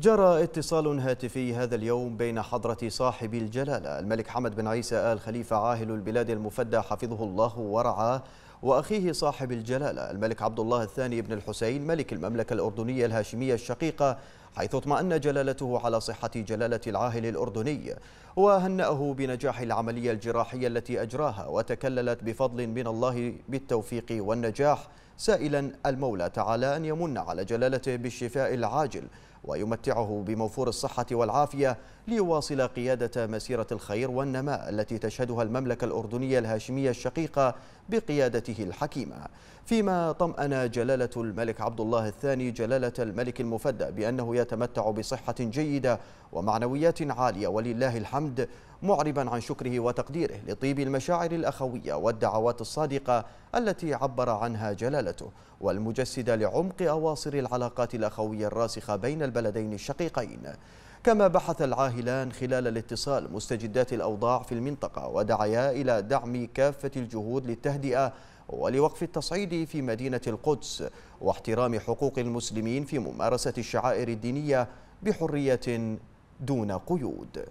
جرى اتصال هاتفي هذا اليوم بين حضرة صاحب الجلالة الملك حمد بن عيسى آل خليفة عاهل البلاد المفدى حفظه الله ورعاه وأخيه صاحب الجلالة الملك عبد الله الثاني بن الحسين ملك المملكة الأردنية الهاشمية الشقيقة حيث اطمأن جلالته على صحة جلالة العاهل الأردني وهنأه بنجاح العملية الجراحية التي أجراها وتكللت بفضل من الله بالتوفيق والنجاح سائلا المولى تعالى أن يمن على جلالته بالشفاء العاجل ويمتعه بموفور الصحة والعافية ليواصل قيادة مسيرة الخير والنماء التي تشهدها المملكة الأردنية الهاشمية الشقيقة بقيادته الحكيمة فيما طمأن جلالة الملك عبد الله الثاني جلالة الملك المفدى بأنه يتمتع بصحة جيدة ومعنويات عالية ولله الحمد معربا عن شكره وتقديره لطيب المشاعر الأخوية والدعوات الصادقة التي عبر عنها جلالة رسالته والمجسدة لعمق أواصر العلاقات الأخوية الراسخة بين البلدين الشقيقين كما بحث العاهلان خلال الاتصال مستجدات الأوضاع في المنطقة ودعيا إلى دعم كافة الجهود للتهدئة ولوقف التصعيد في مدينة القدس واحترام حقوق المسلمين في ممارسة الشعائر الدينية بحرية دون قيود